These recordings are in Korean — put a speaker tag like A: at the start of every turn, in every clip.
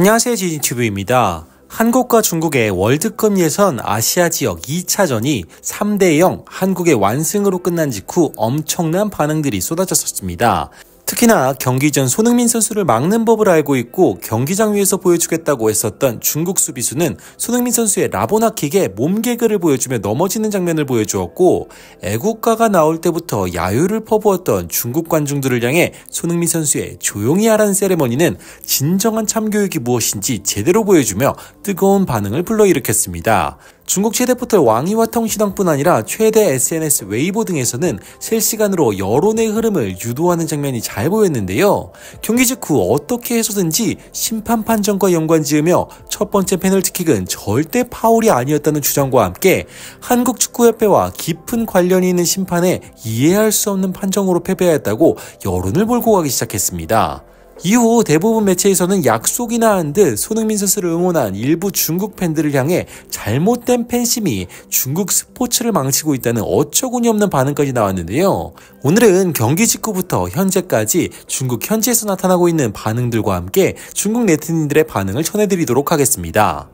A: 안녕하세요 지니튜브입니다. 한국과 중국의 월드컵 예선 아시아 지역 2차전이 3대0 한국의 완승으로 끝난 직후 엄청난 반응들이 쏟아졌었습니다. 특히나 경기 전 손흥민 선수를 막는 법을 알고 있고 경기장 위에서 보여주겠다고 했었던 중국 수비수는 손흥민 선수의 라보나 킥에 몸개그를 보여주며 넘어지는 장면을 보여주었고 애국가가 나올 때부터 야유를 퍼부었던 중국 관중들을 향해 손흥민 선수의 조용히 하라는 세레머니는 진정한 참교육이 무엇인지 제대로 보여주며 뜨거운 반응을 불러일으켰습니다. 중국 최대 포털 왕이와 통신왕뿐 아니라 최대 SNS 웨이보 등에서는 실시간으로 여론의 흐름을 유도하는 장면이 잘 보였는데요. 경기 직후 어떻게 해서든지 심판 판정과 연관 지으며 첫 번째 페널티킥은 절대 파울이 아니었다는 주장과 함께 한국 축구협회와 깊은 관련이 있는 심판에 이해할 수 없는 판정으로 패배하였다고 여론을 몰고 가기 시작했습니다. 이후 대부분 매체에서는 약속이나 한 듯 손흥민 선수를 응원한 일부 중국 팬들을 향해 잘못된 팬심이 중국 스포츠를 망치고 있다는 어처구니 없는 반응까지 나왔는데요. 오늘은 경기 직후부터 현재까지 중국 현지에서 나타나고 있는 반응들과 함께 중국 네티즌들의 반응을 전해드리도록 하겠습니다.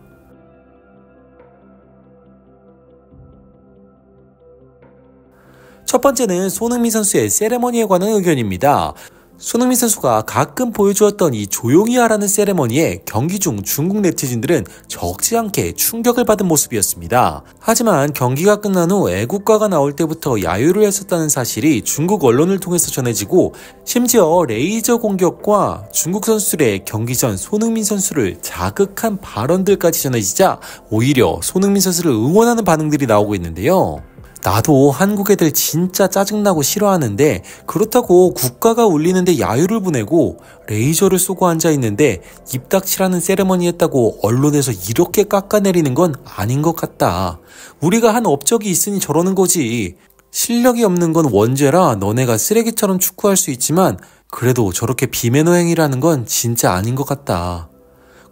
A: 첫 번째는 손흥민 선수의 세레머니에 관한 의견입니다. 손흥민 선수가 가끔 보여주었던 이 조용히 하라는 세레머니에 경기 중 중국 네티즌들은 적지 않게 충격을 받은 모습이었습니다. 하지만 경기가 끝난 후 애국가가 나올 때부터 야유를 했었다는 사실이 중국 언론을 통해서 전해지고 심지어 레이저 공격과 중국 선수들의 경기 전 손흥민 선수를 자극한 발언들까지 전해지자 오히려 손흥민 선수를 응원하는 반응들이 나오고 있는데요. 나도 한국 애들 진짜 짜증나고 싫어하는데 그렇다고 국가가 울리는데 야유를 보내고 레이저를 쏘고 앉아있는데 입닥치라는 세레머니 했다고 언론에서 이렇게 깎아내리는 건 아닌 것 같다. 우리가 한 업적이 있으니 저러는 거지. 실력이 없는 건 원죄라 너네가 쓰레기처럼 축구할 수 있지만 그래도 저렇게 비매너 행위라는 건 진짜 아닌 것 같다.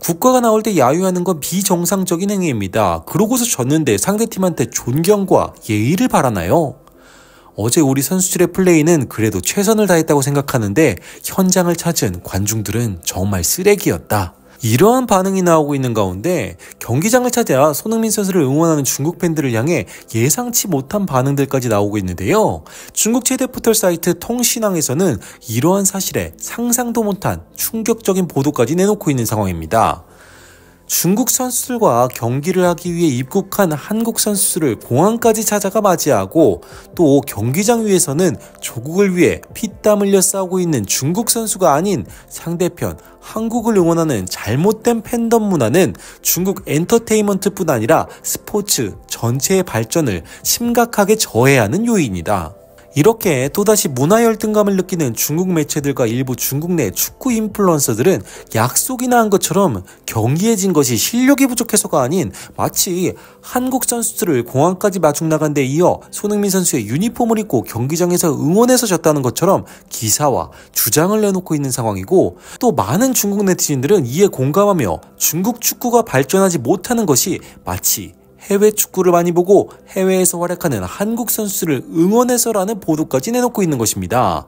A: 국가가 나올 때 야유하는 건 비정상적인 행위입니다. 그러고서 졌는데 상대팀한테 존경과 예의를 바라나요? 어제 우리 선수들의 플레이는 그래도 최선을 다했다고 생각하는데 현장을 찾은 관중들은 정말 쓰레기였다. 이러한 반응이 나오고 있는 가운데 경기장을 찾아 손흥민 선수를 응원하는 중국 팬들을 향해 예상치 못한 반응들까지 나오고 있는데요. 중국 최대 포털 사이트 통신왕에서는 이러한 사실에 상상도 못한 충격적인 보도까지 내놓고 있는 상황입니다. 중국 선수들과 경기를 하기 위해 입국한 한국 선수들을 공항까지 찾아가 맞이하고 또 경기장 위에서는 조국을 위해 피땀 흘려 싸우고 있는 중국 선수가 아닌 상대편 한국을 응원하는 잘못된 팬덤 문화는 중국 엔터테인먼트뿐 아니라 스포츠 전체의 발전을 심각하게 저해하는 요인이다. 이렇게 또다시 문화 열등감을 느끼는 중국 매체들과 일부 중국 내 축구 인플루언서들은 약속이나 한 것처럼 경기에 진 것이 실력이 부족해서가 아닌 마치 한국 선수들을 공항까지 마중 나간 데 이어 손흥민 선수의 유니폼을 입고 경기장에서 응원해서 졌다는 것처럼 기사와 주장을 내놓고 있는 상황이고 또 많은 중국 네티즌들은 이에 공감하며 중국 축구가 발전하지 못하는 것이 마치 해외 축구를 많이 보고 해외에서 활약하는 한국 선수를 응원해서라는 보도까지 내놓고 있는 것입니다.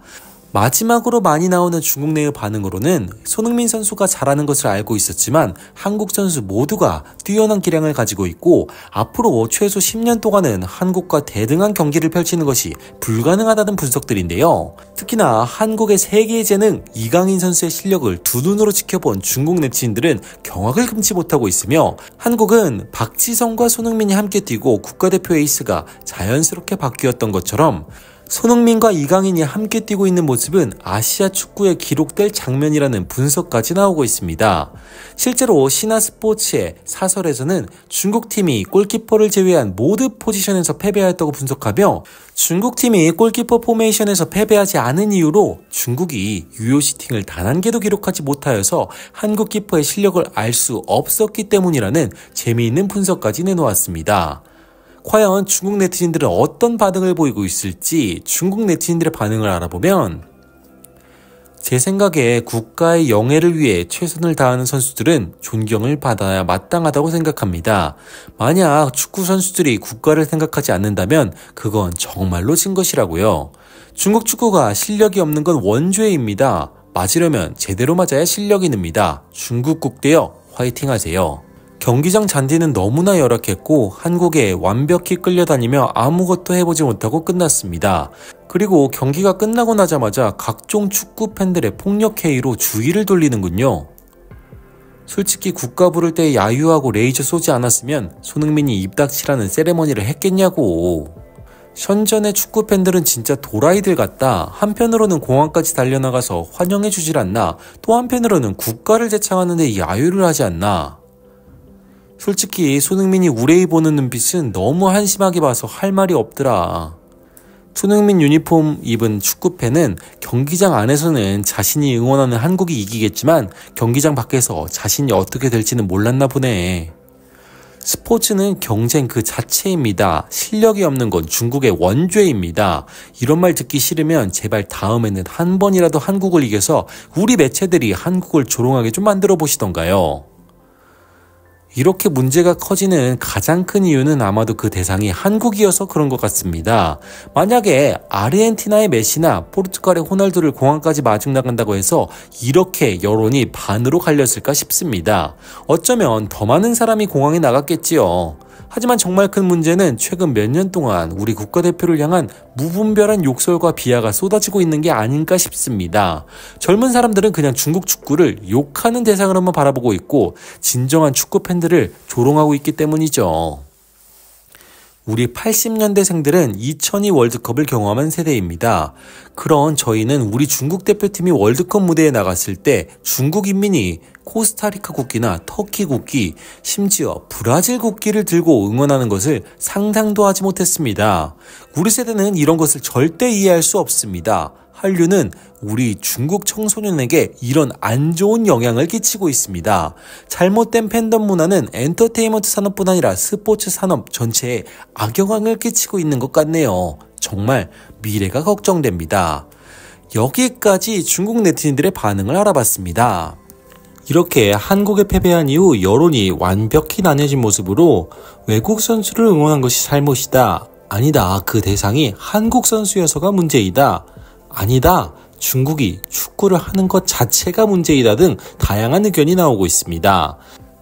A: 마지막으로 많이 나오는 중국 내의 반응으로는 손흥민 선수가 잘하는 것을 알고 있었지만 한국 선수 모두가 뛰어난 기량을 가지고 있고 앞으로 최소 10년 동안은 한국과 대등한 경기를 펼치는 것이 불가능하다는 분석들인데요. 특히나 한국의 세계의 재능 이강인 선수의 실력을 두 눈으로 지켜본 중국 네티즌들은 경악을 금치 못하고 있으며 한국은 박지성과 손흥민이 함께 뛰고 국가대표 에이스가 자연스럽게 바뀌었던 것처럼 손흥민과 이강인이 함께 뛰고 있는 모습은 아시아 축구에 기록될 장면이라는 분석까지 나오고 있습니다. 실제로 신화스포츠의 사설에서는 중국팀이 골키퍼를 제외한 모든 포지션에서 패배하였다고 분석하며 중국팀이 골키퍼 포메이션에서 패배하지 않은 이유로 중국이 유효시팅을 단 한 개도 기록하지 못하여서 한국 키퍼의 실력을 알 수 없었기 때문이라는 재미있는 분석까지 내놓았습니다. 과연 중국 네티즌들은 어떤 반응을 보이고 있을지 중국 네티즌들의 반응을 알아보면 제 생각에 국가의 영예를 위해 최선을 다하는 선수들은 존경을 받아야 마땅하다고 생각합니다. 만약 축구 선수들이 국가를 생각하지 않는다면 그건 정말로 진 것이라고요. 중국 축구가 실력이 없는 건 원죄입니다. 맞으려면 제대로 맞아야 실력이 늡니다. 중국 국대여 화이팅 하세요. 경기장 잔디는 너무나 열악했고 한국에 완벽히 끌려다니며 아무것도 해보지 못하고 끝났습니다. 그리고 경기가 끝나고 나자마자 각종 축구 팬들의 폭력 회의로 주의를 돌리는군요. 솔직히 국가 부를 때 야유하고 레이저 쏘지 않았으면 손흥민이 입닥치라는 세레머니를 했겠냐고. 현전의 축구 팬들은 진짜 도라이들 같다. 한편으로는 공항까지 달려나가서 환영해주질 않나. 또 한편으로는 국가를 제창하는데 야유를 하지 않나. 솔직히 손흥민이 우레이 보는 눈빛은 너무 한심하게 봐서 할 말이 없더라. 손흥민 유니폼 입은 축구팬은 경기장 안에서는 자신이 응원하는 한국이 이기겠지만 경기장 밖에서 자신이 어떻게 될지는 몰랐나 보네. 스포츠는 경쟁 그 자체입니다. 실력이 없는 건 중국의 원죄입니다. 이런 말 듣기 싫으면 제발 다음에는 한 번이라도 한국을 이겨서 우리 매체들이 한국을 조롱하게 좀 만들어 보시던가요. 이렇게 문제가 커지는 가장 큰 이유는 아마도 그 대상이 한국이어서 그런 것 같습니다. 만약에 아르헨티나의 메시나 포르투갈의 호날두를 공항까지 마중 나간다고 해서 이렇게 여론이 반으로 갈렸을까 싶습니다. 어쩌면 더 많은 사람이 공항에 나갔겠지요. 하지만 정말 큰 문제는 최근 몇 년 동안 우리 국가대표를 향한 무분별한 욕설과 비하가 쏟아지고 있는 게 아닌가 싶습니다. 젊은 사람들은 그냥 중국 축구를 욕하는 대상으로만 바라보고 있고 진정한 축구 팬들을 조롱하고 있기 때문이죠. 우리 80년대생들은 2002 월드컵을 경험한 세대입니다. 그런 저희는 우리 중국 대표팀이 월드컵 무대에 나갔을 때 중국 인민이 코스타리카 국기나 터키 국기, 심지어 브라질 국기를 들고 응원하는 것을 상상도 하지 못했습니다. 우리 세대는 이런 것을 절대 이해할 수 없습니다. 한류는 우리 중국 청소년에게 이런 안 좋은 영향을 끼치고 있습니다. 잘못된 팬덤 문화는 엔터테인먼트 산업뿐 아니라 스포츠 산업 전체에 악영향을 끼치고 있는 것 같네요. 정말 미래가 걱정됩니다. 여기까지 중국 네티즌들의 반응을 알아봤습니다. 이렇게 한국에 패배한 이후 여론이 완벽히 나뉘어진 모습으로 외국 선수를 응원한 것이 잘못이다. 아니다. 그 대상이 한국 선수여서가 문제이다. 아니다. 중국이 축구를 하는 것 자체가 문제이다 등 다양한 의견이 나오고 있습니다.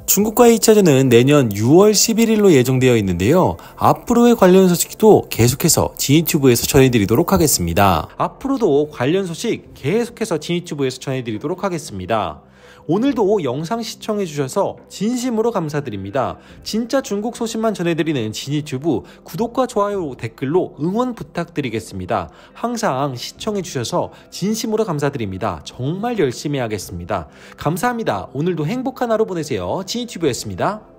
A: 중국과의 2차전은 내년 6월 11일로 예정되어 있는데요. 앞으로의 관련 소식도 계속해서 지니튜브에서 전해드리도록 하겠습니다. 앞으로도 관련 소식 계속해서 지니튜브에서 전해드리도록 하겠습니다. 오늘도 영상 시청해주셔서 진심으로 감사드립니다. 진짜 중국 소식만 전해드리는 진이튜브 구독과 좋아요 댓글로 응원 부탁드리겠습니다. 항상 시청해주셔서 진심으로 감사드립니다. 정말 열심히 하겠습니다. 감사합니다. 오늘도 행복한 하루 보내세요. 진이튜브였습니다.